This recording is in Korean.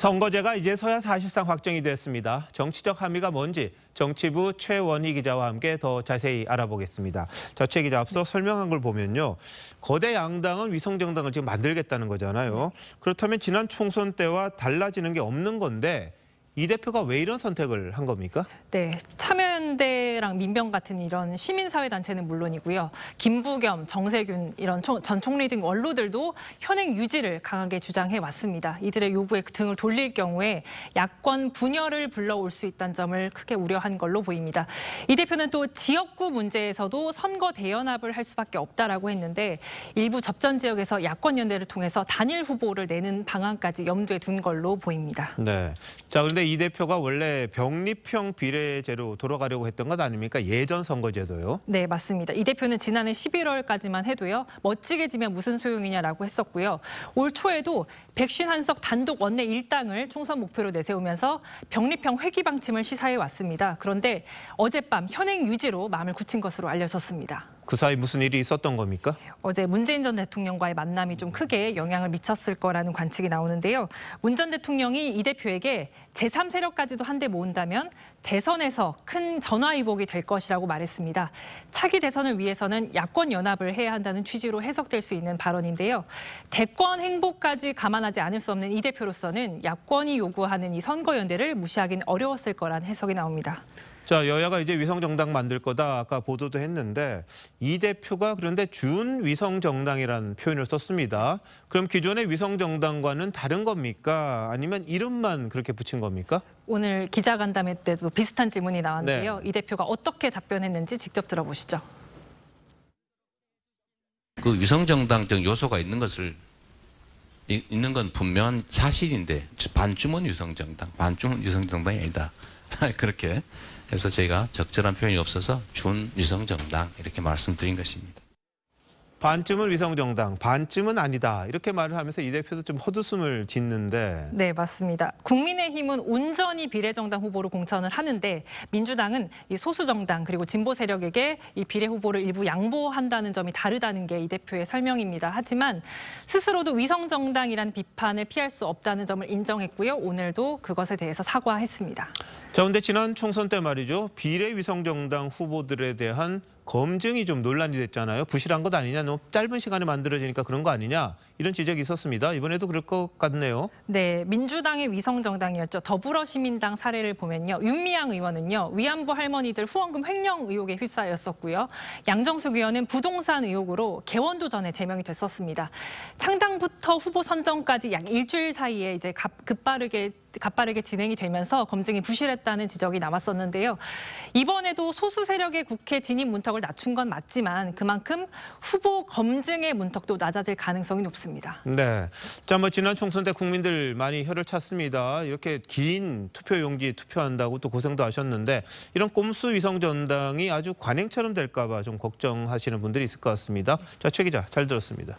선거제가 이제 서야 사실상 확정이 됐습니다. 정치적 함의가 뭔지 정치부 최원희 기자와 함께 더 자세히 알아보겠습니다. 자, 최 기자 앞서 설명한 걸 보면요. 거대 양당은 위성정당을 지금 만들겠다는 거잖아요. 그렇다면 지난 총선 때와 달라지는 게 없는 건데 이 대표가 왜 이런 선택을 한 겁니까? 네, 참여 공군대랑 민병 같은 이런 시민사회단체는 물론이고요. 김부겸, 정세균 이런 전 총리 등 원로들도 현행 유지를 강하게 주장해 왔습니다. 이들의 요구에 등을 돌릴 경우에 야권 분열을 불러올 수 있다는 점을 크게 우려한 걸로 보입니다. 이 대표는 또 지역구 문제에서도 선거 대연합을 할 수밖에 없다라고 했는데 일부 접전 지역에서 야권 연대를 통해서 단일 후보를 내는 방안까지 염두에 둔 걸로 보입니다. 네. 자, 그런데 이 대표가 원래 병립형 비례제로 돌아가려고 만려고 했던 것 아닙니까? 예전 선거제도요. 네, 맞습니다. 이 대표는 지난해 11월까지만 해도요. 멋지게 지면 무슨 소용이냐라고 했었고요. 올 초에도 백신 한석 단독 원내 일당을 총선 목표로 내세우면서 병립형 회기 방침을 시사해 왔습니다. 그런데 어젯밤 현행 유지로 마음을 굳힌 것으로 알려졌습니다. 그 사이 무슨 일이 있었던 겁니까? 어제 문재인 전 대통령과의 만남이 좀 크게 영향을 미쳤을 거라는 관측이 나오는데요. 문 전 대통령이 이 대표에게 제3세력까지도 한데 모은다면 대선에서 큰 전화위복이 될 것이라고 말했습니다. 차기 대선을 위해서는 야권 연합을 해야 한다는 취지로 해석될 수 있는 발언인데요. 대권 행보까지 감안하지 않을 수 없는 이 대표로서는 야권이 요구하는 이 선거연대를 무시하긴 어려웠을 거란 해석이 나옵니다. 자, 여야가 이제 위성정당 만들 거다 아까 보도도 했는데 이 대표가 그런데 준위성정당이라는 표현을 썼습니다. 그럼 기존의 위성정당과는 다른 겁니까? 아니면 이름만 그렇게 붙인 겁니까? 오늘 기자간담회 때도 비슷한 질문이 나왔는데요. 네. 이 대표가 어떻게 답변했는지 직접 들어보시죠. 그 위성정당적 요소가 있는 것을 있는 건 분명한 사실인데 반쯤은 유성정당, 반쯤은 유성정당이 아니다. 그렇게 해서 제가 적절한 표현이 없어서 준위성정당 이렇게 말씀드린 것입니다. 반쯤은 위성정당, 반쯤은 아니다 이렇게 말을 하면서 이 대표도 좀 헛웃음을 짓는데 네, 맞습니다. 국민의힘은 온전히 비례정당 후보로 공천을 하는데 민주당은 이 소수정당 그리고 진보 세력에게 이 비례 후보를 일부 양보한다는 점이 다르다는 게 이 대표의 설명입니다. 하지만 스스로도 위성정당이란 비판을 피할 수 없다는 점을 인정했고요. 오늘도 그것에 대해서 사과했습니다. 자, 근데 지난 총선 때 말이죠. 비례위성정당 후보들에 대한 검증이 좀 논란이 됐잖아요. 부실한 것 아니냐, 너무 짧은 시간에 만들어지니까 그런 거 아니냐. 이런 지적이 있었습니다. 이번에도 그럴 것 같네요. 네, 민주당의 위성 정당이었죠. 더불어시민당 사례를 보면요. 윤미향 의원은요. 위안부 할머니들 후원금 횡령 의혹에 휩싸였었고요. 양정숙 의원은 부동산 의혹으로 개원도 전에 제명이 됐었습니다. 창당부터 후보 선정까지 약 일주일 사이에 이제 급빠르게 가빠르게 진행이 되면서 검증이 부실했다는 지적이 나왔었는데요 이번에도 소수 세력의 국회 진입 문턱을 낮춘 건 맞지만 그만큼 후보 검증의 문턱도 낮아질 가능성이 높습니다. 같습니다. 네. 자, 뭐 지난 총선 때 국민들 많이 혀를 찼습니다. 이렇게 긴 투표 용지 투표한다고 또 고생도 하셨는데 이런 꼼수 위성 전당이 아주 관행처럼 될까 봐 좀 걱정하시는 분들이 있을 것 같습니다. 자, 최 기자 잘 들었습니다.